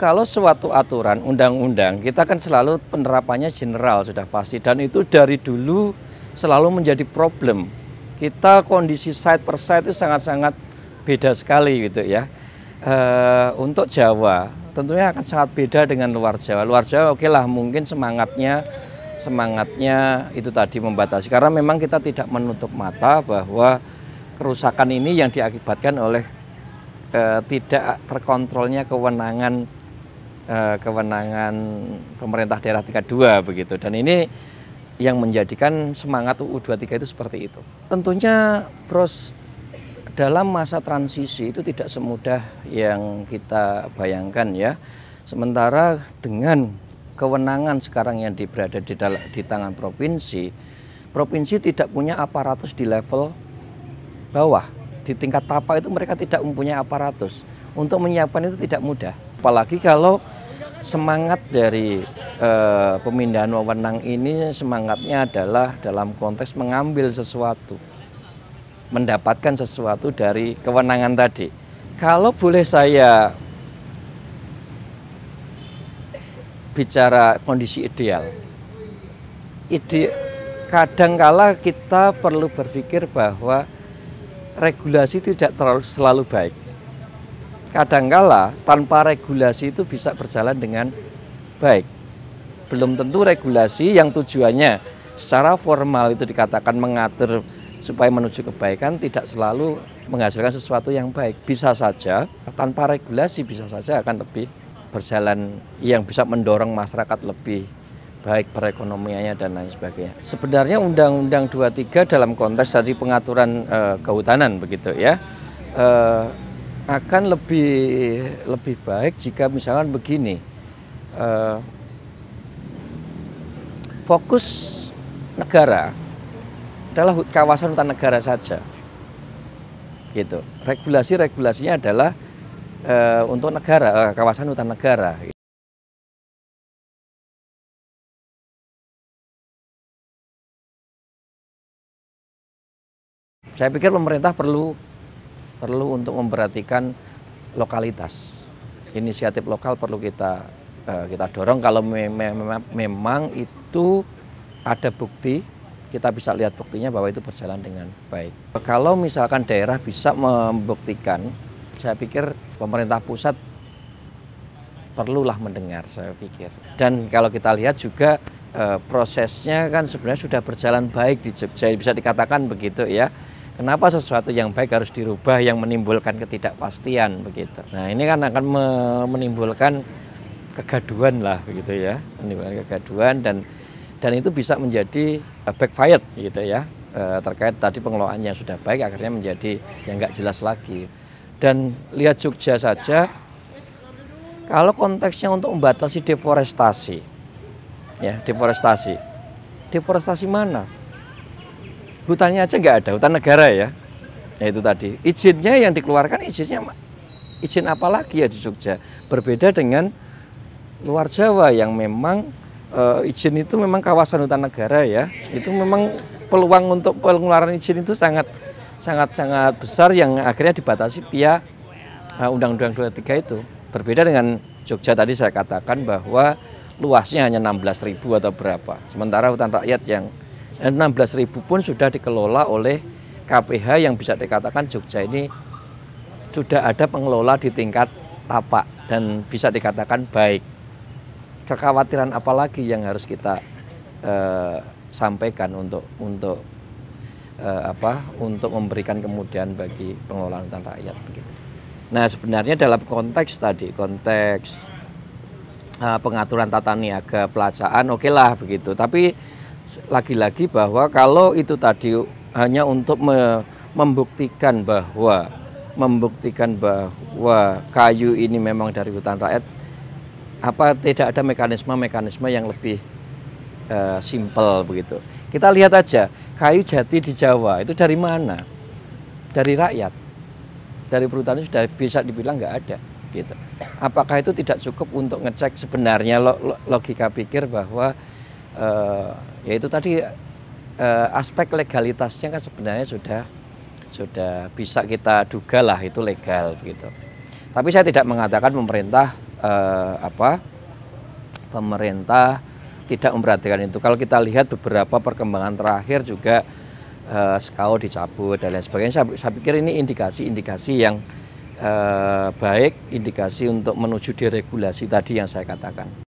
kalau suatu aturan undang-undang kita kan selalu penerapannya general sudah pasti dan itu dari dulu selalu menjadi problem. Kita kondisi site per site itu sangat-sangat beda sekali gitu ya. E, untuk Jawa tentunya akan sangat beda dengan luar Jawa. Luar Jawa oke okay lah mungkin semangatnya semangatnya itu tadi membatasi karena memang kita tidak menutup mata bahwa kerusakan ini yang diakibatkan oleh e, tidak terkontrolnya kewenangan Eh, kewenangan pemerintah daerah tingkat dua begitu. Dan ini yang menjadikan semangat UU 23 itu seperti itu. Tentunya pros dalam masa transisi itu tidak semudah yang kita bayangkan ya. Sementara dengan kewenangan sekarang yang berada di, dalam, di tangan provinsi, provinsi tidak punya aparatus di level bawah. Di tingkat tapa itu mereka tidak mempunyai aparatus. Untuk menyiapkan itu tidak mudah. Apalagi kalau semangat dari eh, pemindahan wewenang ini semangatnya adalah dalam konteks mengambil sesuatu, mendapatkan sesuatu dari kewenangan tadi. Kalau boleh saya bicara kondisi ideal, ide kadangkala kita perlu berpikir bahwa regulasi tidak terlalu selalu baik kadangkala tanpa regulasi itu bisa berjalan dengan baik. Belum tentu regulasi yang tujuannya secara formal itu dikatakan mengatur supaya menuju kebaikan tidak selalu menghasilkan sesuatu yang baik. Bisa saja tanpa regulasi bisa saja akan lebih berjalan yang bisa mendorong masyarakat lebih baik perekonomiannya dan lain sebagainya. Sebenarnya Undang-Undang 23 dalam konteks dari pengaturan e, kehutanan begitu ya. E, akan lebih lebih baik jika misalkan begini uh, fokus negara adalah kawasan hutan negara saja gitu regulasi regulasinya adalah uh, untuk negara uh, kawasan hutan negara saya pikir pemerintah perlu perlu untuk memperhatikan lokalitas. Inisiatif lokal perlu kita eh, kita dorong kalau memang itu ada bukti kita bisa lihat buktinya bahwa itu berjalan dengan baik. Kalau misalkan daerah bisa membuktikan, saya pikir pemerintah pusat perlulah mendengar saya pikir. Dan kalau kita lihat juga eh, prosesnya kan sebenarnya sudah berjalan baik di Jogja bisa dikatakan begitu ya. Kenapa sesuatu yang baik harus dirubah yang menimbulkan ketidakpastian begitu. Nah, ini kan akan menimbulkan kegaduan lah begitu ya, menimbulkan kegaduan dan dan itu bisa menjadi eh, backfire gitu ya eh, terkait tadi pengelolaan yang sudah baik akhirnya menjadi yang nggak jelas lagi dan lihat Jogja saja kalau konteksnya untuk membatasi deforestasi ya deforestasi deforestasi mana hutannya aja nggak ada hutan negara ya ya itu tadi izinnya yang dikeluarkan izinnya izin apa lagi ya di Jogja berbeda dengan luar Jawa yang memang e, izin itu memang kawasan hutan negara ya itu memang peluang untuk pengeluaran izin itu sangat sangat sangat besar yang akhirnya dibatasi via eh, Undang-Undang 23 itu berbeda dengan Jogja tadi saya katakan bahwa luasnya hanya 16.000 atau berapa sementara hutan rakyat yang 16.000 eh, pun sudah dikelola oleh KPH yang bisa dikatakan Jogja ini sudah ada pengelola di tingkat tapak dan bisa dikatakan baik. Kekhawatiran apa lagi yang harus kita eh, sampaikan untuk untuk eh, apa untuk memberikan kemudian bagi pengelolaan hutan rakyat Nah, sebenarnya dalam konteks tadi, konteks eh, pengaturan tata niaga pelacakan, oke okay lah begitu. Tapi lagi-lagi bahwa kalau itu tadi hanya untuk me membuktikan bahwa membuktikan bahwa kayu ini memang dari hutan rakyat apa tidak ada mekanisme-mekanisme yang lebih uh, simpel begitu. Kita lihat aja kayu jati di Jawa itu dari mana? Dari rakyat. Dari perhutani sudah bisa dibilang nggak ada gitu. Apakah itu tidak cukup untuk ngecek sebenarnya logika pikir bahwa uh, ya itu tadi eh, aspek legalitasnya kan sebenarnya sudah sudah bisa kita duga lah itu legal gitu Tapi saya tidak mengatakan pemerintah eh, apa pemerintah tidak memperhatikan itu. Kalau kita lihat beberapa perkembangan terakhir juga eh, skau dicabut dan lain sebagainya. Saya, saya pikir ini indikasi-indikasi yang eh, baik, indikasi untuk menuju deregulasi tadi yang saya katakan.